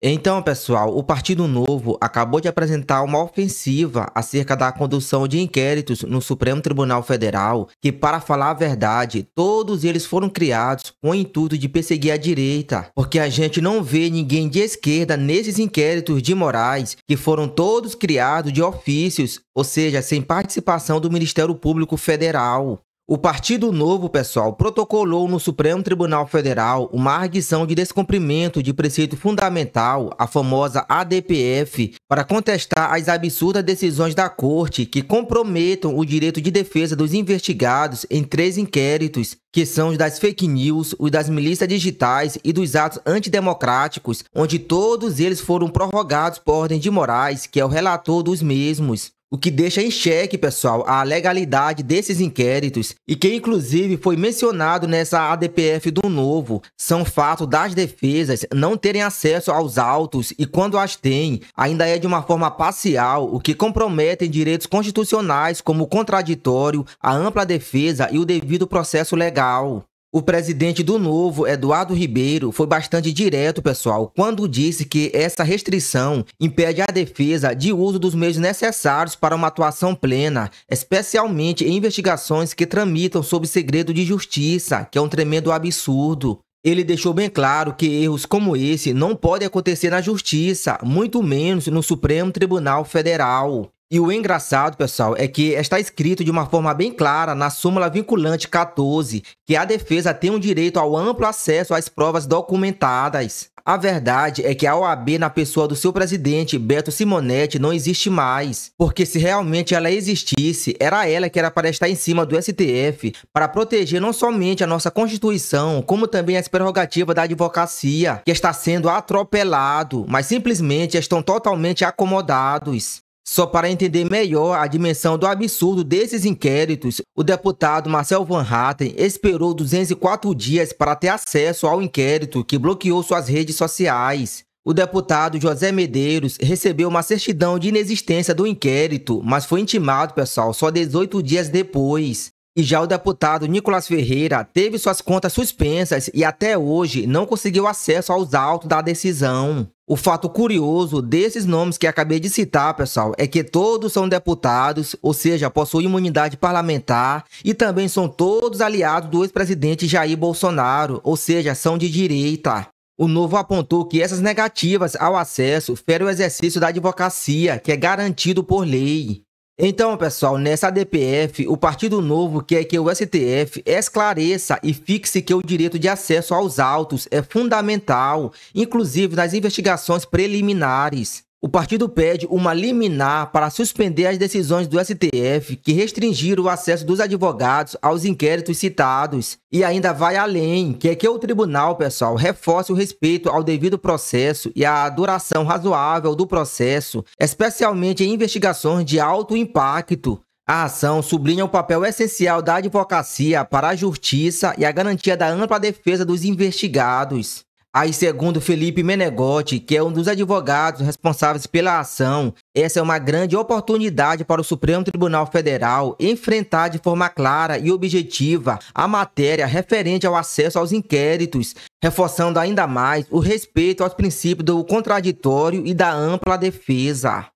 Então, pessoal, o Partido Novo acabou de apresentar uma ofensiva acerca da condução de inquéritos no Supremo Tribunal Federal, que, para falar a verdade, todos eles foram criados com o intuito de perseguir a direita, porque a gente não vê ninguém de esquerda nesses inquéritos de Moraes, que foram todos criados de ofícios, ou seja, sem participação do Ministério Público Federal. O Partido Novo, pessoal, protocolou no Supremo Tribunal Federal uma arguição de descumprimento de preceito fundamental, a famosa ADPF, para contestar as absurdas decisões da Corte que comprometam o direito de defesa dos investigados em três inquéritos, que são os das fake news, os das milícias digitais e dos atos antidemocráticos, onde todos eles foram prorrogados por ordem de Moraes, que é o relator dos mesmos o que deixa em xeque, pessoal, a legalidade desses inquéritos e que inclusive foi mencionado nessa ADPF do novo, são fato das defesas não terem acesso aos autos e quando as têm, ainda é de uma forma parcial, o que compromete direitos constitucionais como o contraditório, a ampla defesa e o devido processo legal. O presidente do Novo, Eduardo Ribeiro, foi bastante direto, pessoal, quando disse que essa restrição impede a defesa de uso dos meios necessários para uma atuação plena, especialmente em investigações que tramitam sob segredo de justiça, que é um tremendo absurdo. Ele deixou bem claro que erros como esse não podem acontecer na Justiça, muito menos no Supremo Tribunal Federal. E o engraçado, pessoal, é que está escrito de uma forma bem clara na súmula vinculante 14 que a defesa tem o direito ao amplo acesso às provas documentadas. A verdade é que a OAB, na pessoa do seu presidente, Beto Simonetti, não existe mais. Porque se realmente ela existisse, era ela que era para estar em cima do STF para proteger não somente a nossa Constituição, como também as prerrogativas da advocacia, que está sendo atropelado, mas simplesmente estão totalmente acomodados. Só para entender melhor a dimensão do absurdo desses inquéritos, o deputado Marcel Van Hatten esperou 204 dias para ter acesso ao inquérito que bloqueou suas redes sociais. O deputado José Medeiros recebeu uma certidão de inexistência do inquérito, mas foi intimado, pessoal, só 18 dias depois. E já o deputado Nicolas Ferreira teve suas contas suspensas e até hoje não conseguiu acesso aos autos da decisão. O fato curioso desses nomes que acabei de citar, pessoal, é que todos são deputados, ou seja, possuem imunidade parlamentar, e também são todos aliados do ex-presidente Jair Bolsonaro, ou seja, são de direita. O Novo apontou que essas negativas ao acesso ferem o exercício da advocacia, que é garantido por lei. Então, pessoal, nessa DPF, o Partido Novo quer que o STF esclareça e fixe que o direito de acesso aos autos é fundamental, inclusive nas investigações preliminares. O partido pede uma liminar para suspender as decisões do STF que restringiram o acesso dos advogados aos inquéritos citados e ainda vai além, quer é que o tribunal, pessoal, reforce o respeito ao devido processo e à duração razoável do processo, especialmente em investigações de alto impacto. A ação sublinha o papel essencial da advocacia para a justiça e a garantia da ampla defesa dos investigados. Aí, segundo Felipe Menegotti, que é um dos advogados responsáveis pela ação, essa é uma grande oportunidade para o Supremo Tribunal Federal enfrentar de forma clara e objetiva a matéria referente ao acesso aos inquéritos, reforçando ainda mais o respeito aos princípios do contraditório e da ampla defesa.